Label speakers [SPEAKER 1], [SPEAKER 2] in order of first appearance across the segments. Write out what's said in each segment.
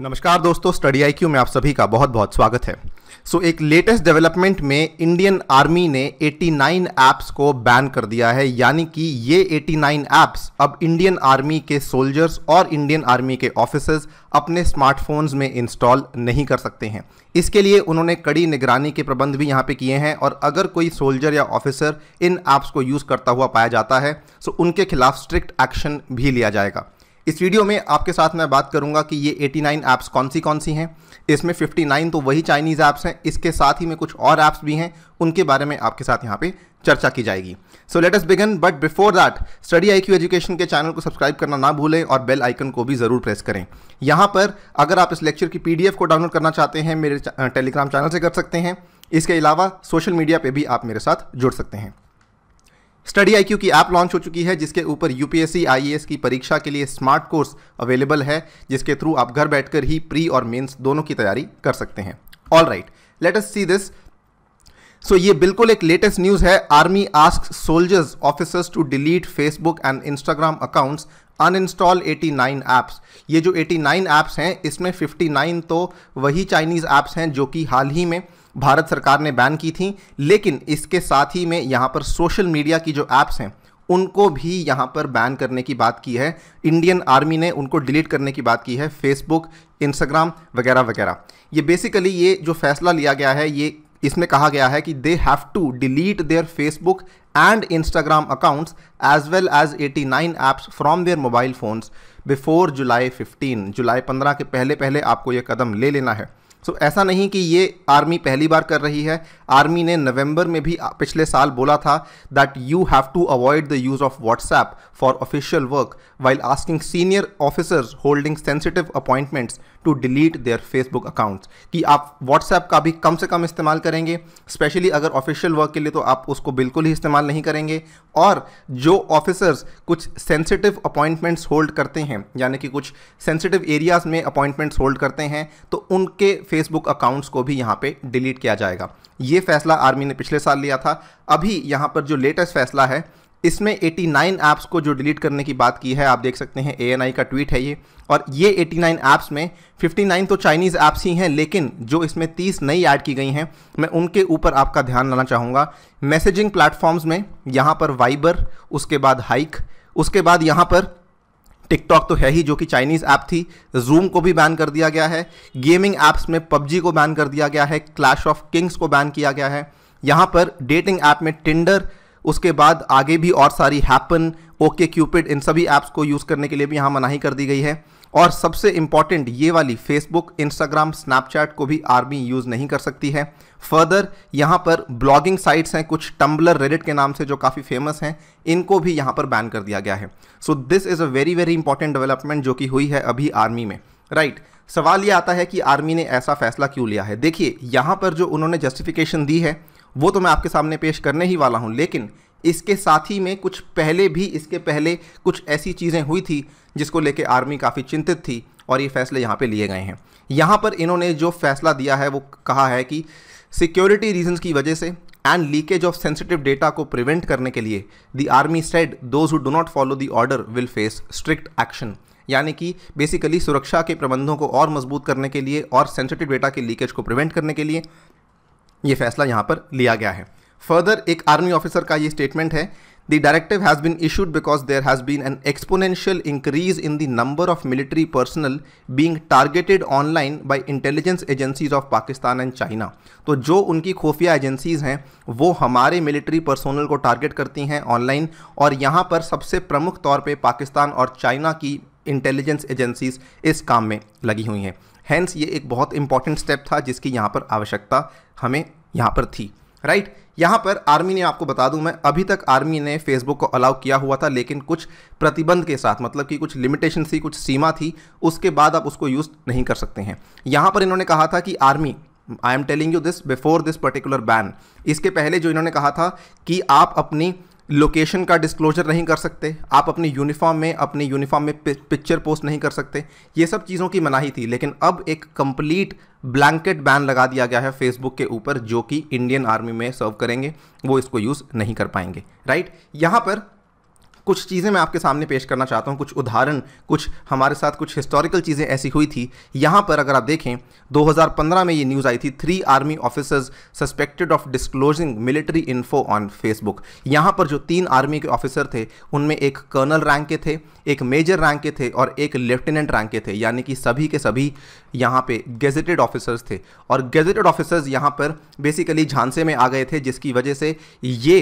[SPEAKER 1] नमस्कार दोस्तों study I Q में आप सभी का बहुत बहुत स्वागत है सो so, एक लेटेस्ट डेवलपमेंट में इंडियन आर्मी ने 89 ऐप्स को बैन कर दिया है यानी कि ये 89 ऐप्स अब इंडियन आर्मी के सोल्जर्स और इंडियन आर्मी के ऑफिसर्स अपने स्मार्टफोन्स में इंस्टॉल नहीं कर सकते हैं इसके लिए उन्होंने कड़ी निगरानी के प्रबंध भी यहाँ पे किए हैं और अगर कोई सोल्जर या ऑफिसर इन ऐप्स को यूज़ करता हुआ पाया जाता है तो उनके खिलाफ स्ट्रिक्ट एक्शन भी लिया जाएगा इस वीडियो में आपके साथ मैं बात करूंगा कि ये 89 ऐप्स कौन सी कौन सी हैं इसमें 59 तो वही चाइनीज़ ऐप्स हैं इसके साथ ही में कुछ और ऐप्स भी हैं उनके बारे में आपके साथ यहाँ पे चर्चा की जाएगी so let us begin but before that study IQ education के चैनल को सब्सक्राइब करना ना भूलें और बेल आइकन को भी ज़रूर प्रेस करें यहाँ पर अगर आप इस लेक्चर की पी को डाउनलोड करना चाहते हैं मेरे टेलीग्राम चैनल से कर सकते हैं इसके अलावा सोशल मीडिया पर भी आप मेरे साथ जुड़ सकते हैं स्टडी आईक्यू की ऐप लॉन्च हो चुकी है जिसके ऊपर यूपीएससी आईएएस की परीक्षा के लिए स्मार्ट कोर्स अवेलेबल है जिसके थ्रू आप घर बैठकर ही प्री और मेंस दोनों की तैयारी कर सकते हैं all right let us see this so ये बिल्कुल एक लेटेस्ट न्यूज़ है army ask soldiers officers to delete Facebook and Instagram accounts uninstall 89 apps ये जो 89 ऐप्स हैं इसमें 59 तो वही चाइनीज़ ऐप्स हैं जो कि हाल ही में भारत सरकार ने बैन की थी लेकिन इसके साथ ही में यहाँ पर सोशल मीडिया की जो ऐप्स हैं उनको भी यहाँ पर बैन करने की बात की है इंडियन आर्मी ने उनको डिलीट करने की बात की है फेसबुक इंस्टाग्राम वगैरह वगैरह ये बेसिकली ये जो फैसला लिया गया है ये इसमें कहा गया है कि they have to delete their Facebook and Instagram accounts as well as 89 apps from their mobile phones before July 15 July 15 के पहले पहले आपको ये कदम ले लेना है सो so, ऐसा नहीं कि ये आर्मी पहली बार कर रही है आर्मी ने नवंबर में भी पिछले साल बोला था that you have to avoid the use of WhatsApp for official work while asking senior officers holding sensitive appointments to delete their Facebook accounts कि आप व्हाट्सएप का भी कम से कम इस्तेमाल करेंगे स्पेशली अगर ऑफिशियल वर्क के लिए तो आप उसको बिल्कुल ही इस्तेमाल नहीं करेंगे और जो ऑफिसर्स कुछ सेंसिटिव अपॉइंटमेंट्स होल्ड करते हैं यानी कि कुछ सेंसिटिव एरियाज़ में अपॉइंटमेंट्स होल्ड करते हैं तो उनके फेसबुक अकाउंट्स को भी यहाँ पे डिलीट किया जाएगा ये फैसला आर्मी ने पिछले साल लिया था अभी यहाँ पर जो लेटेस्ट फैसला है इसमें 89 ऐप्स को जो डिलीट करने की बात की है आप देख सकते हैं ए का ट्वीट है ये और ये 89 ऐप्स में 59 तो चाइनीज़ ऐप्स ही हैं लेकिन जो इसमें 30 नई ऐड की गई हैं मैं उनके ऊपर आपका ध्यान लाना चाहूँगा मैसेजिंग प्लेटफॉर्म्स में यहाँ पर वाइबर उसके बाद हाइक उसके बाद यहाँ पर टिकटॉक तो है ही जो कि चाइनीज़ ऐप थी जूम को भी बैन कर दिया गया है गेमिंग ऐप्स में पबजी को बैन कर दिया गया है क्लैश ऑफ किंग्स को बैन किया गया है यहाँ पर डेटिंग ऐप में टिंडर उसके बाद आगे भी और सारी हैपन ओके क्यूपिड इन सभी ऐप्स को यूज़ करने के लिए भी यहाँ मनाही कर दी गई है और सबसे इंपॉर्टेंट ये वाली फेसबुक इंस्टाग्राम स्नैपचैट को भी आर्मी यूज़ नहीं कर सकती है फर्दर यहां पर ब्लॉगिंग साइट्स हैं कुछ टम्बलर रेडिट के नाम से जो काफ़ी फेमस हैं इनको भी यहां पर बैन कर दिया गया है so this is a very very important development जो कि हुई है अभी आर्मी में राइट right. सवाल ये आता है कि आर्मी ने ऐसा फैसला क्यों लिया है देखिए यहां पर जो उन्होंने जस्टिफिकेशन दी है वो तो मैं आपके सामने पेश करने ही वाला हूं लेकिन इसके साथ ही में कुछ पहले भी इसके पहले कुछ ऐसी चीज़ें हुई थी जिसको लेके आर्मी काफ़ी चिंतित थी और ये फैसले यहाँ पे लिए गए हैं यहाँ पर इन्होंने जो फैसला दिया है वो कहा है कि सिक्योरिटी रीजंस की वजह से and leakage of sensitive data को प्रिवेंट करने के लिए the army said those who do not follow the order will face strict action यानी कि बेसिकली सुरक्षा के प्रबंधों को और मजबूत करने के लिए और सेंसिटिव डेटा के लीकेज को प्रिवेंट करने के लिए ये फैसला यहाँ पर लिया गया है फर्दर एक आर्मी ऑफिसर का ये स्टेटमेंट है the directive has been issued because there has been an exponential increase in the number of military personnel being targeted online by intelligence agencies of Pakistan and China तो जो उनकी खुफिया agencies हैं वो हमारे मिलिट्री पर्सोनल को target करती हैं ऑनलाइन और यहाँ पर सबसे प्रमुख तौर पर पाकिस्तान और चाइना की इंटेलिजेंस एजेंसीज इस काम में लगी हुई हैं हैंस ये एक बहुत इंपॉर्टेंट स्टेप था जिसकी यहाँ पर आवश्यकता हमें यहाँ पर थी राइट यहां यहाँ पर आर्मी ने आपको बता दूं मैं अभी तक आर्मी ने फेसबुक को अलाउ किया हुआ था लेकिन कुछ प्रतिबंध के साथ मतलब कि कुछ लिमिटेशन थी कुछ सीमा थी उसके बाद आप उसको यूज़ नहीं कर सकते हैं यहाँ पर इन्होंने कहा था कि army I am telling you this before this particular ban इसके पहले जो इन्होंने कहा था कि आप अपनी लोकेशन का डिस्क्लोजर नहीं कर सकते आप अपनी यूनिफॉर्म में अपनी यूनिफॉर्म में पिक्चर पोस्ट नहीं कर सकते ये सब चीज़ों की मनाही थी लेकिन अब एक कंप्लीट ब्लैंकेट बैन लगा दिया गया है फेसबुक के ऊपर जो कि इंडियन आर्मी में सर्व करेंगे वो इसको यूज़ नहीं कर पाएंगे राइट यहाँ पर कुछ चीज़ें मैं आपके सामने पेश करना चाहता हूँ कुछ उदाहरण कुछ हमारे साथ कुछ हिस्टोरिकल चीज़ें ऐसी हुई थी यहाँ पर अगर आप देखें 2015 में ये न्यूज़ आई थी three army officers suspected of disclosing military info on Facebook यहाँ पर जो तीन आर्मी के ऑफिसर थे उनमें एक कर्नल रैंक के थे एक मेजर रैंक के थे और एक लेफ्टिनेंट रैंक के थे यानी कि सभी के सभी यहाँ पे गेजेटेड ऑफिसर्स थे और गेजेटेड ऑफिसर्स यहाँ पर बेसिकली झांसे में आ गए थे जिसकी वजह से ये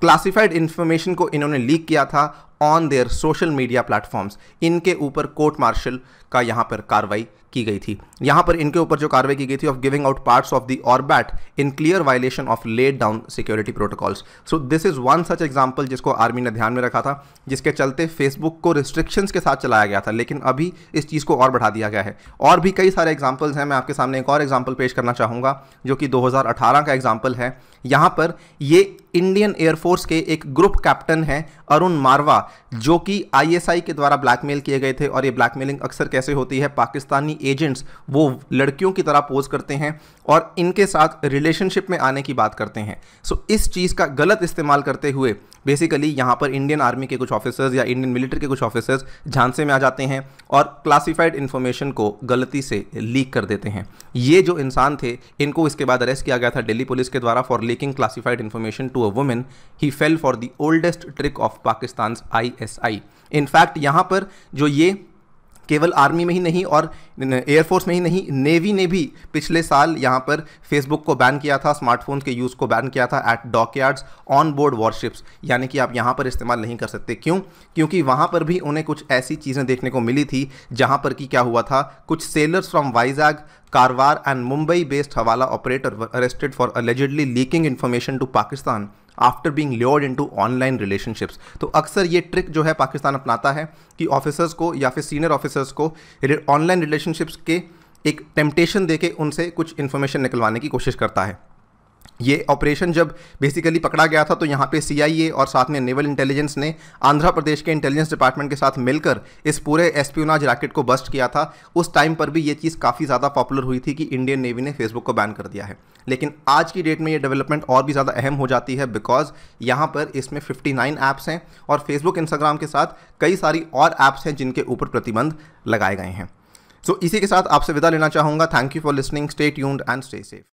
[SPEAKER 1] क्लासिफाइड इन्फॉर्मेशन को इन्होंने लीक किया था on their social media platforms इनके ऊपर कोर्ट मार्शल का यहाँ पर कार्रवाई की गई थी यहाँ पर इनके ऊपर जो कार्रवाई की गई थी of giving out parts of the ORBAT in clear violation of laid down security protocols so this is one such example जिसको आर्मी ने ध्यान में रखा था जिसके चलते फेसबुक को रिस्ट्रिक्शंस के साथ चलाया गया था लेकिन अभी इस चीज़ को और बढ़ा दिया गया है और भी कई सारे एग्जाम्पल्स हैं मैं आपके सामने एक और एग्जाम्पल पेश करना चाहूँगा जो कि दो का एग्जाम्पल है यहाँ पर ये इंडियन एयरफोर्स के एक ग्रुप कैप्टन हैं अरुण मारवा जो कि आईएसआई के द्वारा ब्लैकमेल किए गए थे और ये ब्लैकमेलिंग अक्सर कैसे होती है पाकिस्तानी एजेंट्स वो लड़कियों की तरह पोज करते हैं और इनके साथ रिलेशनशिप में आने की बात करते हैं सो इस चीज़ का गलत इस्तेमाल करते हुए बेसिकली यहाँ पर इंडियन आर्मी के कुछ ऑफिसर्स या इंडियन मिलिट्री के कुछ ऑफिसर्स झांसे में आ जाते हैं और क्लासिफाइड इन्फॉर्मेशन को गलती से लीक कर देते हैं ये जो इंसान थे इनको इसके बाद अरेस्ट किया गया था दिल्ली पुलिस के द्वारा for leaking classified information to a women he fell for the oldest trick of Pakistan S I in fact यहाँ पर जो ये केवल आर्मी में ही नहीं और एयरफोर्स में ही नहीं नेवी ने भी पिछले साल यहाँ पर फेसबुक को बैन किया था स्मार्टफोन्स के यूज़ को बैन किया था at yards on board warships यानी कि आप यहाँ पर इस्तेमाल नहीं कर सकते क्यों क्योंकि वहाँ पर भी उन्हें कुछ ऐसी चीज़ें देखने को मिली थी जहाँ पर कि क्या हुआ था कुछ sailors from Vizag Karwar and Mumbai based hawala operator arrested for allegedly leaking information to Pakistan after being lured to online relationships तो अक्सर ये ट्रिक जो है पाकिस्तान अपनाता है कि ऑफिसर्स को या फिर सीनियर ऑफिसर्स को ऑनलाइन रिलेशनशिप्स के एक टेम्पटेशन देके उनसे कुछ इन्फॉर्मेशन निकलवाने की कोशिश करता है ये ऑपरेशन जब बेसिकली पकड़ा गया था तो यहाँ पे सीआईए और साथ में नेवल इंटेलिजेंस ने आंध्र प्रदेश के इंटेलिजेंस डिपार्टमेंट के साथ मिलकर इस पूरे एस्प्यूनाज रैकेट को बस्ट किया था उस टाइम पर भी ये चीज़ काफ़ी ज़्यादा पॉपुलर हुई थी कि इंडियन नेवी ने फेसबुक को बैन कर दिया है लेकिन आज की डेट में ये डेवलपमेंट और भी ज़्यादा अहम हो जाती है बिकॉज यहाँ पर इसमें फिफ्टी ऐप्स हैं और फेसबुक इंस्टाग्राम के साथ कई सारी और ऐप्स हैं जिनके ऊपर प्रतिबंध लगाए गए हैं सो so, इसी के साथ आपसे विदा लेना चाहूँगा thank you for listening stay tuned and stay safe